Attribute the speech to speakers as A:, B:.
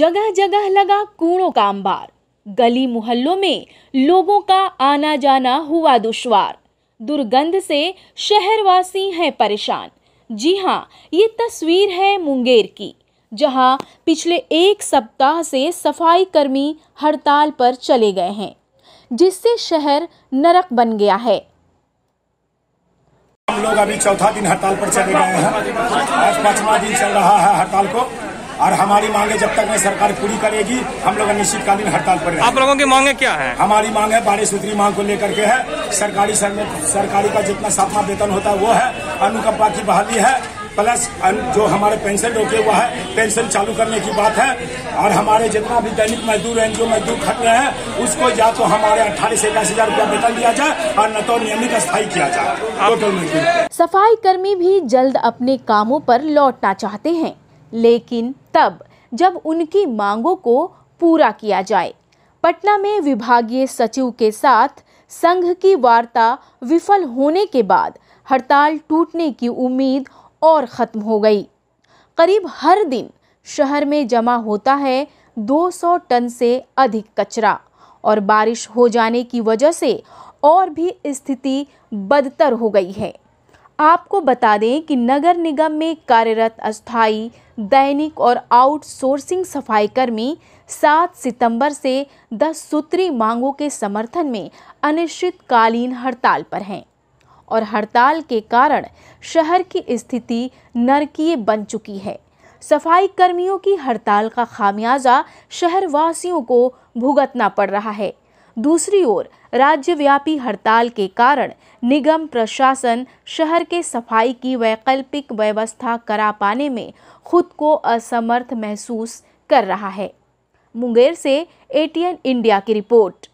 A: जगह जगह लगा कूड़ों का अंबार गली मोहल्लों में लोगों का आना जाना हुआ दुश्वार दुर्गंध से शहरवासी हैं परेशान जी हाँ ये तस्वीर है मुंगेर की जहाँ पिछले एक सप्ताह से सफाई कर्मी हड़ताल पर चले गए हैं जिससे शहर नरक बन गया है
B: हम लोग अभी चौथा दिन हड़ताल पर चले गए हैं आज पांचवा दिन चल रहा है हड़ताल को और हमारी मांगे जब तक नहीं सरकार पूरी करेगी हम लोग अनिश्चितकालीन हड़ताल पर आप लोगों की मांगे क्या है हमारी मांग है बारिश सूत्री मांग को लेकर के है सरकारी सरकारी का जितना सातवा वेतन होता है वो है अनुकंपा की बहाली है प्लस जो हमारे पेंशन रोके हुआ है पेंशन चालू करने की बात है और हमारे जितना भी दैनिक मजदूर है जो मजदूर खट रहे हैं उसको या तो हमारे अट्ठाईस से इक्यासी हजार रूपया वेतन दिया जाए और न तो नियमित स्थायी किया जाए टोटल मजदूर
A: सफाई कर्मी भी जल्द अपने कामों पर लौटना चाहते हैं लेकिन तब जब उनकी मांगों को पूरा किया जाए पटना में विभागीय सचिव के साथ संघ की वार्ता विफल होने के बाद हड़ताल टूटने की उम्मीद और ख़त्म हो गई करीब हर दिन शहर में जमा होता है 200 टन से अधिक कचरा और बारिश हो जाने की वजह से और भी स्थिति बदतर हो गई है आपको बता दें कि नगर निगम में कार्यरत अस्थाई दैनिक और आउटसोर्सिंग सफाईकर्मी सात 7 सितंबर से 10 सूत्री मांगों के समर्थन में अनिश्चितकालीन हड़ताल पर हैं और हड़ताल के कारण शहर की स्थिति नरकीय बन चुकी है सफाई कर्मियों की हड़ताल का खामियाजा शहरवासियों को भुगतना पड़ रहा है दूसरी ओर राज्यव्यापी हड़ताल के कारण निगम प्रशासन शहर के सफाई की वैकल्पिक व्यवस्था करा पाने में खुद को असमर्थ महसूस कर रहा है मुंगेर से एटीएन इंडिया की रिपोर्ट